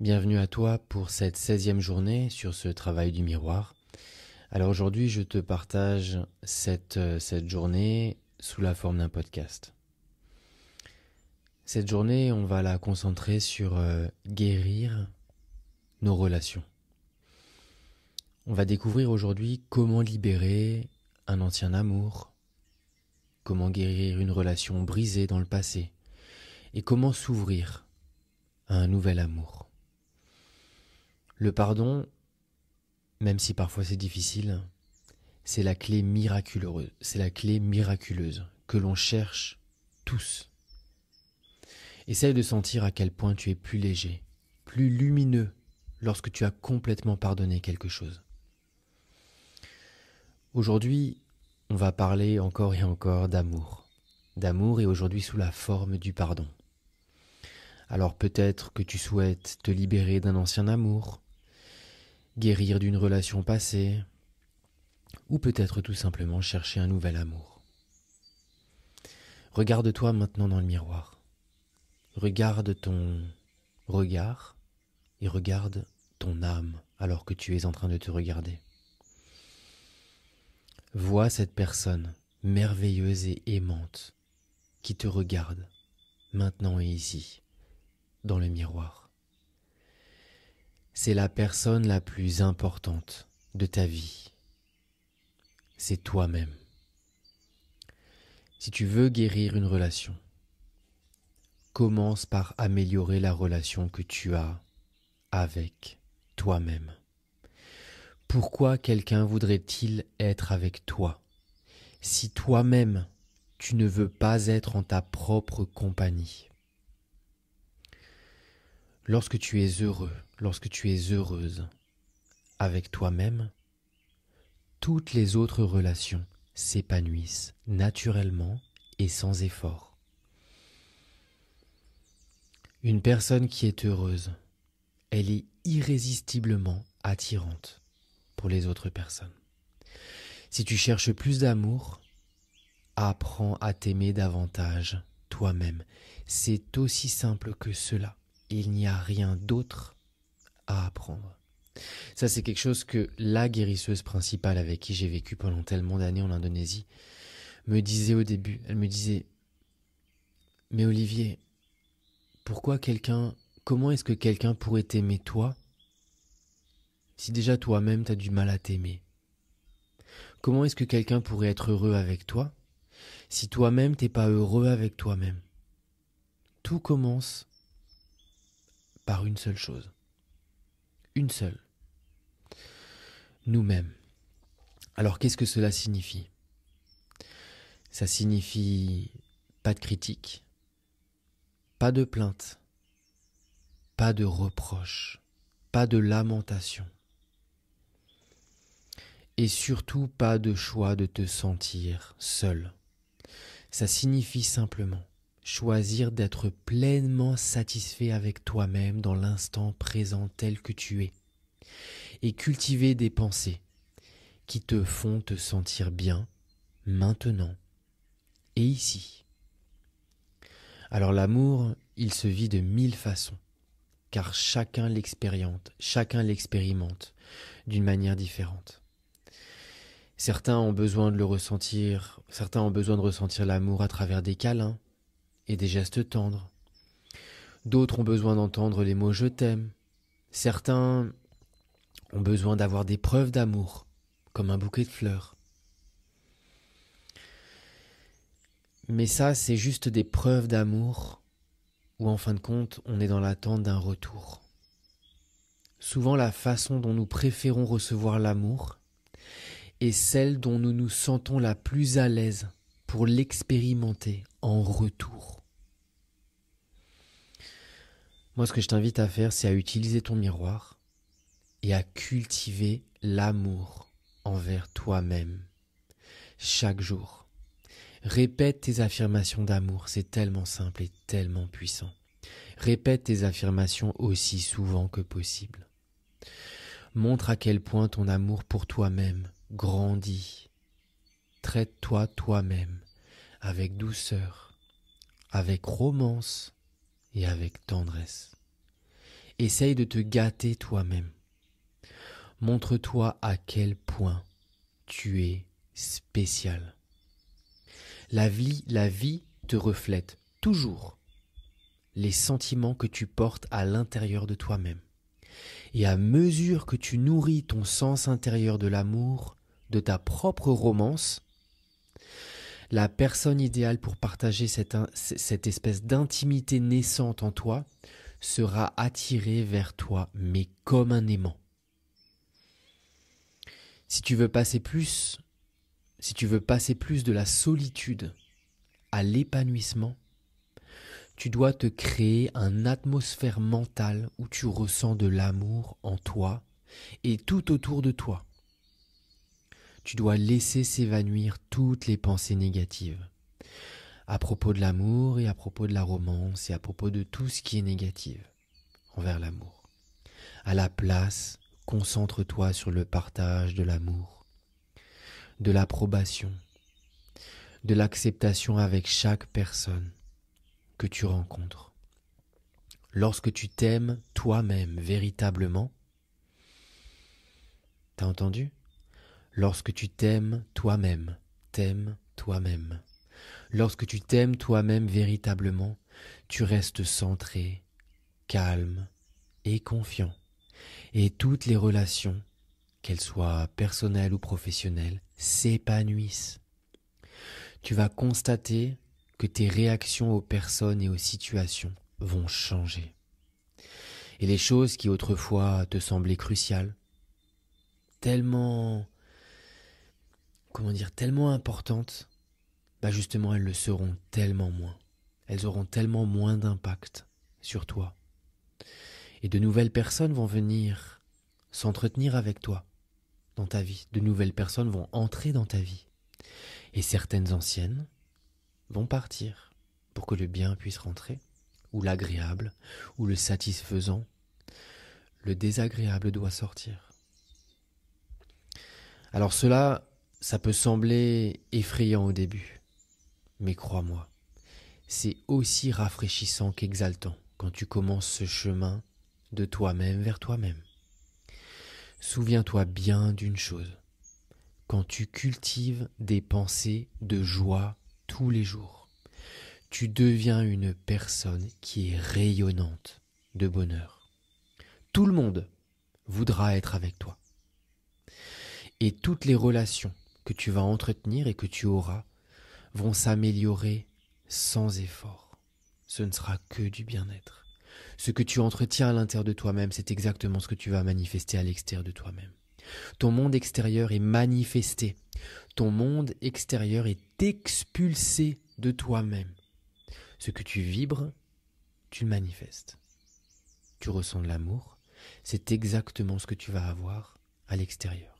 Bienvenue à toi pour cette 16e journée sur ce travail du miroir. Alors aujourd'hui, je te partage cette, euh, cette journée sous la forme d'un podcast. Cette journée, on va la concentrer sur euh, guérir nos relations. On va découvrir aujourd'hui comment libérer un ancien amour, comment guérir une relation brisée dans le passé et comment s'ouvrir à un nouvel amour. Le pardon, même si parfois c'est difficile, c'est la clé miraculeuse, c'est la clé miraculeuse que l'on cherche tous. Essaye de sentir à quel point tu es plus léger, plus lumineux lorsque tu as complètement pardonné quelque chose. Aujourd'hui, on va parler encore et encore d'amour. D'amour et aujourd'hui sous la forme du pardon. Alors peut-être que tu souhaites te libérer d'un ancien amour, guérir d'une relation passée, ou peut-être tout simplement chercher un nouvel amour. Regarde-toi maintenant dans le miroir. Regarde ton regard et regarde ton âme alors que tu es en train de te regarder. Vois cette personne merveilleuse et aimante qui te regarde maintenant et ici, dans le miroir c'est la personne la plus importante de ta vie. C'est toi-même. Si tu veux guérir une relation, commence par améliorer la relation que tu as avec toi-même. Pourquoi quelqu'un voudrait-il être avec toi si toi-même tu ne veux pas être en ta propre compagnie Lorsque tu es heureux, lorsque tu es heureuse avec toi-même, toutes les autres relations s'épanouissent naturellement et sans effort. Une personne qui est heureuse, elle est irrésistiblement attirante pour les autres personnes. Si tu cherches plus d'amour, apprends à t'aimer davantage toi-même. C'est aussi simple que cela il n'y a rien d'autre à apprendre. Ça, c'est quelque chose que la guérisseuse principale avec qui j'ai vécu pendant tellement d'années en Indonésie me disait au début. Elle me disait Mais Olivier, pourquoi quelqu'un. Comment est-ce que quelqu'un pourrait t'aimer toi si déjà toi-même t'as du mal à t'aimer Comment est-ce que quelqu'un pourrait être heureux avec toi si toi-même t'es pas heureux avec toi-même Tout commence par une seule chose. Une seule. Nous-mêmes. Alors qu'est-ce que cela signifie Ça signifie pas de critique, pas de plainte, pas de reproche, pas de lamentation. Et surtout pas de choix de te sentir seul. Ça signifie simplement choisir d'être pleinement satisfait avec toi-même dans l'instant présent tel que tu es, et cultiver des pensées qui te font te sentir bien maintenant et ici. Alors l'amour, il se vit de mille façons, car chacun l'expérimente, chacun l'expérimente d'une manière différente. Certains ont besoin de le ressentir, certains ont besoin de ressentir l'amour à travers des câlins, et des gestes tendres. D'autres ont besoin d'entendre les mots je t'aime. Certains ont besoin d'avoir des preuves d'amour, comme un bouquet de fleurs. Mais ça, c'est juste des preuves d'amour où en fin de compte, on est dans l'attente d'un retour. Souvent, la façon dont nous préférons recevoir l'amour est celle dont nous nous sentons la plus à l'aise pour l'expérimenter en retour. Moi, ce que je t'invite à faire, c'est à utiliser ton miroir et à cultiver l'amour envers toi-même chaque jour. Répète tes affirmations d'amour, c'est tellement simple et tellement puissant. Répète tes affirmations aussi souvent que possible. Montre à quel point ton amour pour toi-même grandit. Traite-toi toi-même avec douceur, avec romance, et avec tendresse. Essaye de te gâter toi-même. Montre-toi à quel point tu es spécial. La vie, la vie te reflète toujours les sentiments que tu portes à l'intérieur de toi-même. Et à mesure que tu nourris ton sens intérieur de l'amour, de ta propre romance, la personne idéale pour partager cette, espèce d'intimité naissante en toi sera attirée vers toi, mais comme un aimant. Si tu veux passer plus, si tu veux passer plus de la solitude à l'épanouissement, tu dois te créer un atmosphère mentale où tu ressens de l'amour en toi et tout autour de toi tu dois laisser s'évanouir toutes les pensées négatives. À propos de l'amour et à propos de la romance et à propos de tout ce qui est négatif envers l'amour. À la place, concentre-toi sur le partage de l'amour, de l'approbation, de l'acceptation avec chaque personne que tu rencontres. Lorsque tu t'aimes toi-même véritablement, t'as entendu Lorsque tu t'aimes toi-même, t'aimes toi-même. Lorsque tu t'aimes toi-même véritablement, tu restes centré, calme et confiant. Et toutes les relations, qu'elles soient personnelles ou professionnelles, s'épanouissent. Tu vas constater que tes réactions aux personnes et aux situations vont changer. Et les choses qui autrefois te semblaient cruciales, tellement comment dire, tellement importantes, bah justement, elles le seront tellement moins. Elles auront tellement moins d'impact sur toi. Et de nouvelles personnes vont venir s'entretenir avec toi dans ta vie. De nouvelles personnes vont entrer dans ta vie. Et certaines anciennes vont partir pour que le bien puisse rentrer, ou l'agréable, ou le satisfaisant. Le désagréable doit sortir. Alors cela ça peut sembler effrayant au début, mais crois-moi, c'est aussi rafraîchissant qu'exaltant quand tu commences ce chemin de toi-même vers toi-même. Souviens-toi bien d'une chose, quand tu cultives des pensées de joie tous les jours, tu deviens une personne qui est rayonnante de bonheur. Tout le monde voudra être avec toi. Et toutes les relations que tu vas entretenir et que tu auras vont s'améliorer sans effort. Ce ne sera que du bien-être. Ce que tu entretiens à l'intérieur de toi-même, c'est exactement ce que tu vas manifester à l'extérieur de toi-même. Ton monde extérieur est manifesté. Ton monde extérieur est expulsé de toi-même. Ce que tu vibres, tu le manifestes. Tu ressens de l'amour, c'est exactement ce que tu vas avoir à l'extérieur.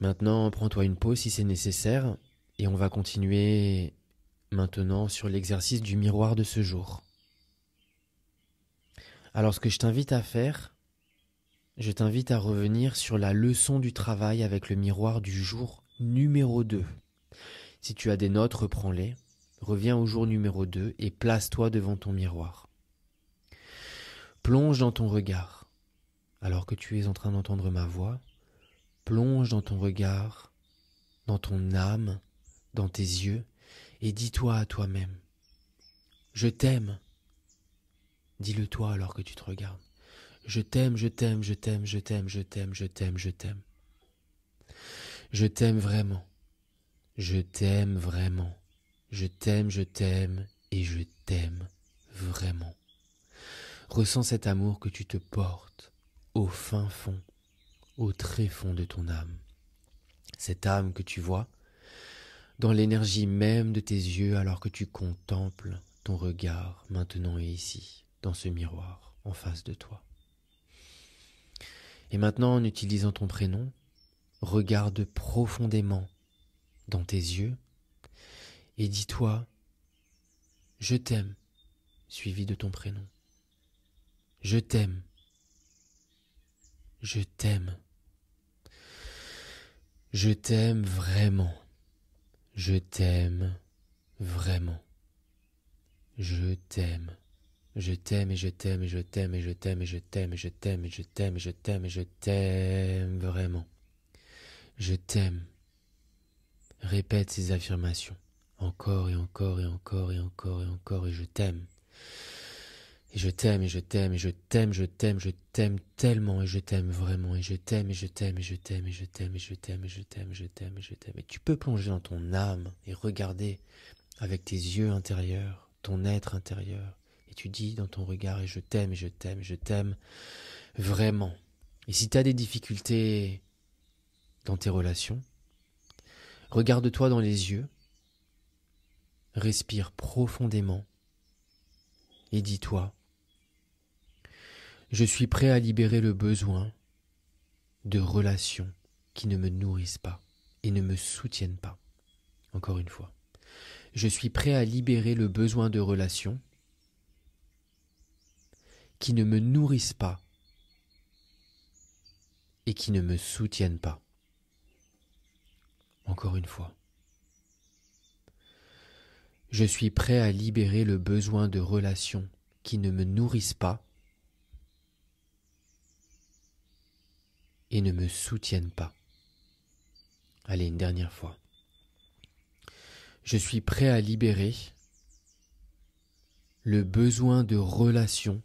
Maintenant, prends-toi une pause si c'est nécessaire et on va continuer maintenant sur l'exercice du miroir de ce jour. Alors ce que je t'invite à faire, je t'invite à revenir sur la leçon du travail avec le miroir du jour numéro 2. Si tu as des notes, reprends-les, reviens au jour numéro 2 et place-toi devant ton miroir. Plonge dans ton regard. Alors que tu es en train d'entendre ma voix, Plonge dans ton regard, dans ton âme, dans tes yeux, et dis-toi à toi-même, je t'aime. Dis-le toi alors que tu te regardes. Je t'aime, je t'aime, je t'aime, je t'aime, je t'aime, je t'aime, je t'aime. Je t'aime vraiment. Je t'aime vraiment. Je t'aime, je t'aime et je t'aime vraiment. Ressens cet amour que tu te portes au fin fond au très fond de ton âme. Cette âme que tu vois, dans l'énergie même de tes yeux alors que tu contemples ton regard maintenant et ici, dans ce miroir, en face de toi. Et maintenant, en utilisant ton prénom, regarde profondément dans tes yeux et dis-toi Je t'aime, suivi de ton prénom. Je t'aime. Je t'aime. Je t'aime vraiment. Je t'aime vraiment. Je t'aime. Je t'aime et je t'aime et je t'aime et je t'aime et je t'aime et je t'aime et je t'aime et je t'aime et je t'aime vraiment. Je t'aime. Répète ces affirmations encore et encore et encore et encore et encore et je t'aime. Et je t'aime, et je t'aime, et je t'aime, je t'aime, je t'aime tellement, et je t'aime vraiment, et je t'aime, et je t'aime, et je t'aime, et je t'aime, et je t'aime, et je t'aime, et je t'aime, et je t'aime. Et tu peux plonger dans ton âme et regarder avec tes yeux intérieurs, ton être intérieur, et tu dis dans ton regard, et je t'aime, et je t'aime, et je t'aime vraiment. Et si tu as des difficultés dans tes relations, regarde-toi dans les yeux, respire profondément, et dis-toi, je suis prêt à libérer le besoin de relations qui ne me nourrissent pas et ne me soutiennent pas. Encore une fois, je suis prêt à libérer le besoin de relations qui ne me nourrissent pas et qui ne me soutiennent pas. Encore une fois, je suis prêt à libérer le besoin de relations qui ne me nourrissent pas et ne me soutiennent pas. Allez, une dernière fois. Je suis prêt à libérer le besoin de relations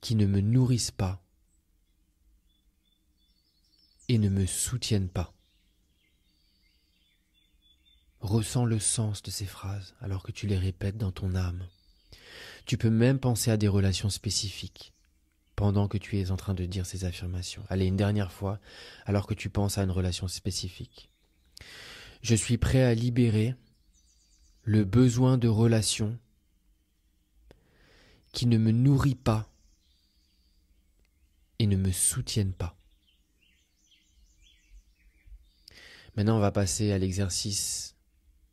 qui ne me nourrissent pas et ne me soutiennent pas. Ressens le sens de ces phrases alors que tu les répètes dans ton âme. Tu peux même penser à des relations spécifiques pendant que tu es en train de dire ces affirmations. Allez, une dernière fois, alors que tu penses à une relation spécifique. Je suis prêt à libérer le besoin de relation qui ne me nourrit pas et ne me soutiennent pas. Maintenant, on va passer à l'exercice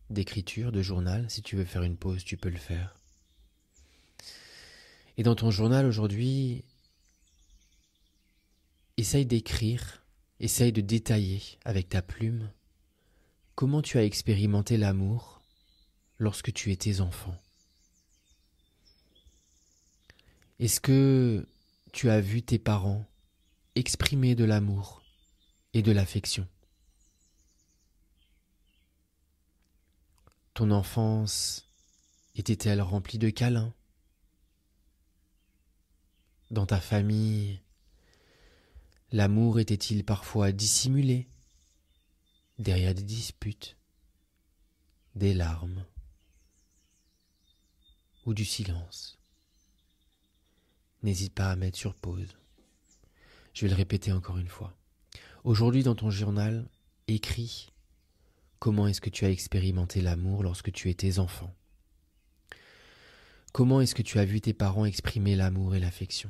d'écriture, de journal. Si tu veux faire une pause, tu peux le faire. Et dans ton journal aujourd'hui, Essaye d'écrire, essaye de détailler avec ta plume comment tu as expérimenté l'amour lorsque tu étais enfant. Est-ce que tu as vu tes parents exprimer de l'amour et de l'affection Ton enfance était-elle remplie de câlins Dans ta famille, L'amour était-il parfois dissimulé derrière des disputes, des larmes ou du silence N'hésite pas à mettre sur pause. Je vais le répéter encore une fois. Aujourd'hui dans ton journal, écris comment est-ce que tu as expérimenté l'amour lorsque tu étais enfant. Comment est-ce que tu as vu tes parents exprimer l'amour et l'affection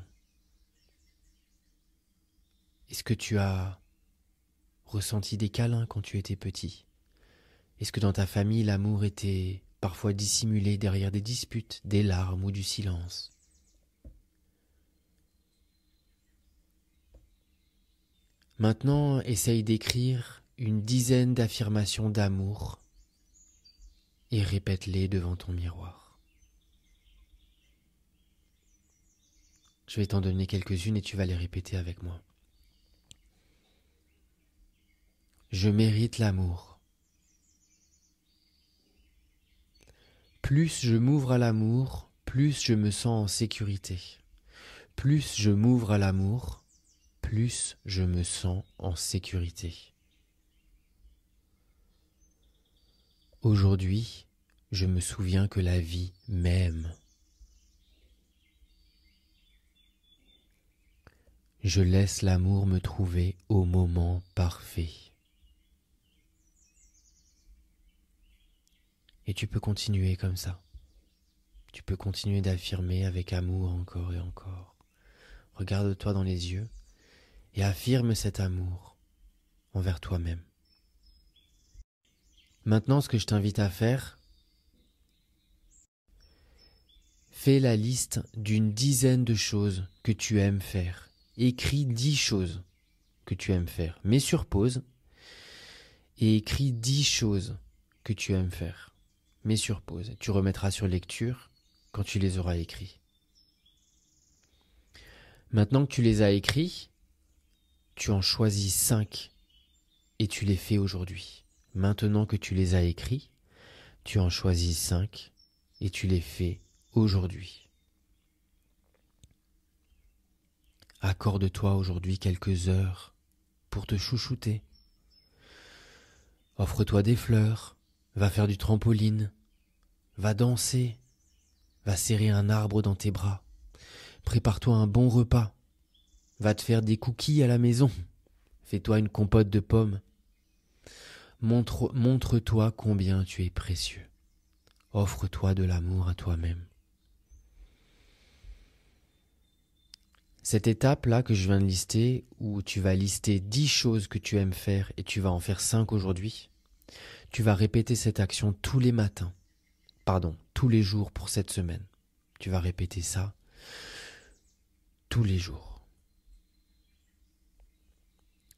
est-ce que tu as ressenti des câlins quand tu étais petit Est-ce que dans ta famille l'amour était parfois dissimulé derrière des disputes, des larmes ou du silence Maintenant, essaye d'écrire une dizaine d'affirmations d'amour et répète-les devant ton miroir. Je vais t'en donner quelques-unes et tu vas les répéter avec moi. je mérite l'amour. Plus je m'ouvre à l'amour, plus je me sens en sécurité. Plus je m'ouvre à l'amour, plus je me sens en sécurité. Aujourd'hui, je me souviens que la vie m'aime. Je laisse l'amour me trouver au moment parfait. Et tu peux continuer comme ça. Tu peux continuer d'affirmer avec amour encore et encore. Regarde-toi dans les yeux et affirme cet amour envers toi-même. Maintenant, ce que je t'invite à faire, fais la liste d'une dizaine de choses que tu aimes faire. Écris dix choses que tu aimes faire. Mets sur pause et écris dix choses que tu aimes faire mets sur pause. Tu remettras sur lecture quand tu les auras écrits. Maintenant que tu les as écrits, tu en choisis cinq et tu les fais aujourd'hui. Maintenant que tu les as écrits, tu en choisis cinq et tu les fais aujourd'hui. Accorde-toi aujourd'hui quelques heures pour te chouchouter. Offre-toi des fleurs, Va faire du trampoline. Va danser. Va serrer un arbre dans tes bras. Prépare-toi un bon repas. Va te faire des cookies à la maison. Fais-toi une compote de pommes. Montre, toi combien tu es précieux. Offre-toi de l'amour à toi-même. Cette étape-là que je viens de lister, où tu vas lister dix choses que tu aimes faire et tu vas en faire cinq aujourd'hui, tu vas répéter cette action tous les matins, pardon, tous les jours pour cette semaine. Tu vas répéter ça tous les jours.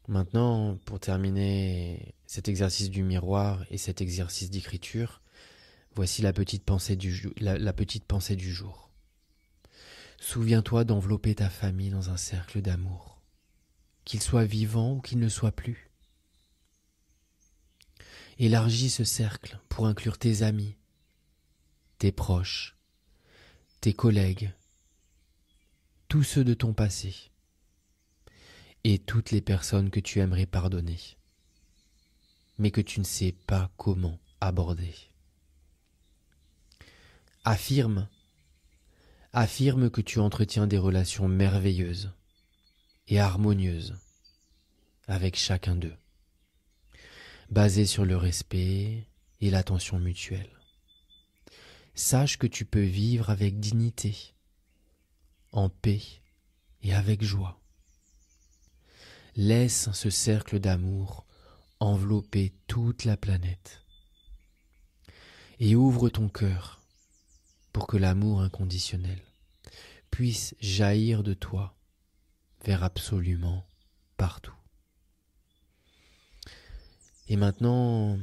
Maintenant, pour terminer cet exercice du miroir et cet exercice d'écriture, voici la petite pensée du, la petite pensée du jour. Souviens-toi d'envelopper ta famille dans un cercle d'amour, qu'il soit vivant ou qu'il ne soit plus. Élargis ce cercle pour inclure tes amis, tes proches, tes collègues, tous ceux de ton passé et toutes les personnes que tu aimerais pardonner, mais que tu ne sais pas comment aborder. Affirme, affirme que tu entretiens des relations merveilleuses et harmonieuses avec chacun d'eux. Basé sur le respect et l'attention mutuelle. Sache que tu peux vivre avec dignité, en paix et avec joie. Laisse ce cercle d'amour envelopper toute la planète. Et ouvre ton cœur pour que l'amour inconditionnel puisse jaillir de toi vers absolument partout. Et maintenant,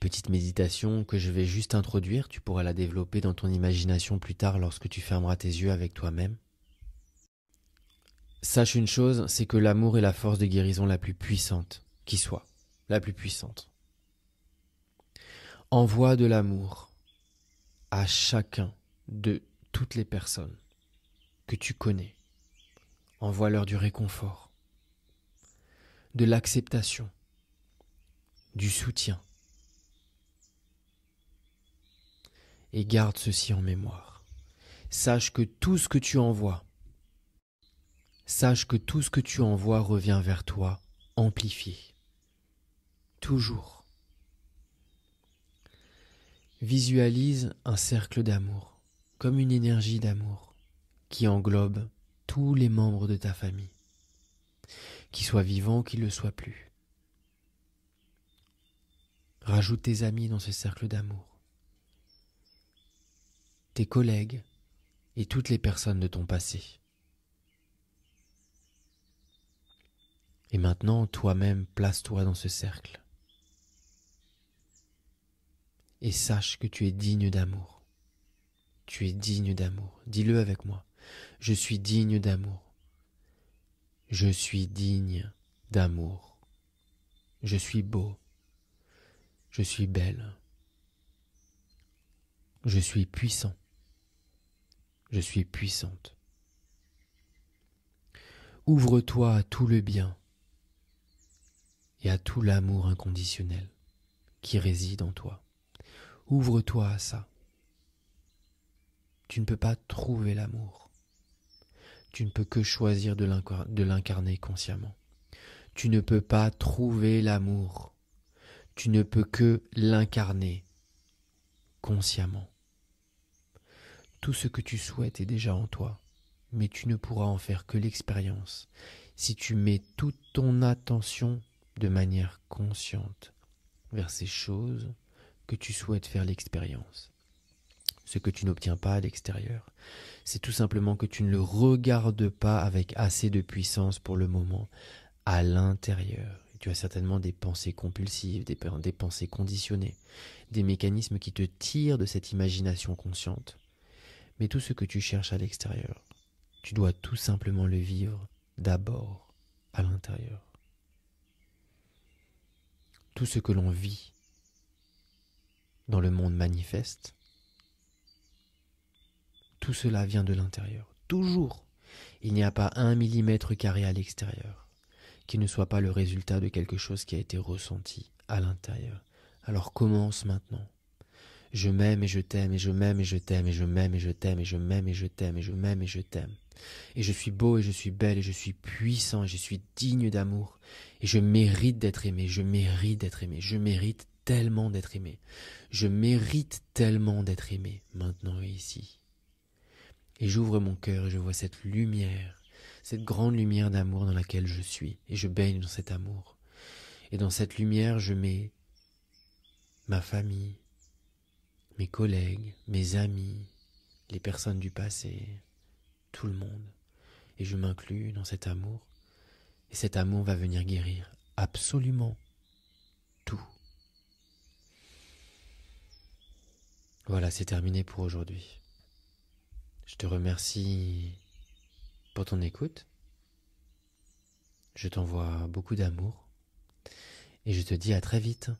petite méditation que je vais juste introduire, tu pourras la développer dans ton imagination plus tard lorsque tu fermeras tes yeux avec toi-même. Sache une chose, c'est que l'amour est la force de guérison la plus puissante qui soit, la plus puissante. Envoie de l'amour à chacun de toutes les personnes que tu connais. Envoie-leur du réconfort, de l'acceptation, du soutien. Et garde ceci en mémoire. Sache que tout ce que tu envoies, sache que tout ce que tu envoies revient vers toi amplifié. Toujours. Visualise un cercle d'amour, comme une énergie d'amour, qui englobe tous les membres de ta famille, qu'ils soient vivants, qu'ils ne le soient plus. Rajoute tes amis dans ce cercle d'amour, tes collègues et toutes les personnes de ton passé. Et maintenant, toi-même, place-toi dans ce cercle. Et sache que tu es digne d'amour. Tu es digne d'amour. Dis-le avec moi. Je suis digne d'amour. Je suis digne d'amour. Je suis beau. Je suis belle. Je suis puissant. Je suis puissante. Ouvre-toi à tout le bien et à tout l'amour inconditionnel qui réside en toi. Ouvre-toi à ça. Tu ne peux pas trouver l'amour. Tu ne peux que choisir de l'incarner consciemment. Tu ne peux pas trouver l'amour tu ne peux que l'incarner consciemment. Tout ce que tu souhaites est déjà en toi, mais tu ne pourras en faire que l'expérience si tu mets toute ton attention de manière consciente vers ces choses que tu souhaites faire l'expérience. Ce que tu n'obtiens pas à l'extérieur, c'est tout simplement que tu ne le regardes pas avec assez de puissance pour le moment à l'intérieur. Tu as certainement des pensées compulsives, des, des pensées conditionnées, des mécanismes qui te tirent de cette imagination consciente. Mais tout ce que tu cherches à l'extérieur, tu dois tout simplement le vivre d'abord à l'intérieur. Tout ce que l'on vit dans le monde manifeste, tout cela vient de l'intérieur, toujours. Il n'y a pas un millimètre carré à l'extérieur qui ne soit pas le résultat de quelque chose qui a été ressenti à l'intérieur. Alors commence maintenant. Je m'aime et je t'aime et je m'aime et je t'aime et je m'aime et je t'aime et je m'aime et je t'aime et je m'aime et je t'aime. Et je suis beau et je suis belle et je suis puissant et je suis digne d'amour. Et je mérite d'être aimé, je mérite d'être aimé, je mérite tellement d'être aimé. Je mérite tellement d'être aimé maintenant et ici. Et j'ouvre mon cœur et je vois cette lumière cette grande lumière d'amour dans laquelle je suis, et je baigne dans cet amour. Et dans cette lumière, je mets ma famille, mes collègues, mes amis, les personnes du passé, tout le monde. Et je m'inclus dans cet amour. Et cet amour va venir guérir absolument tout. Voilà, c'est terminé pour aujourd'hui. Je te remercie pour ton écoute. Je t'envoie beaucoup d'amour et je te dis à très vite.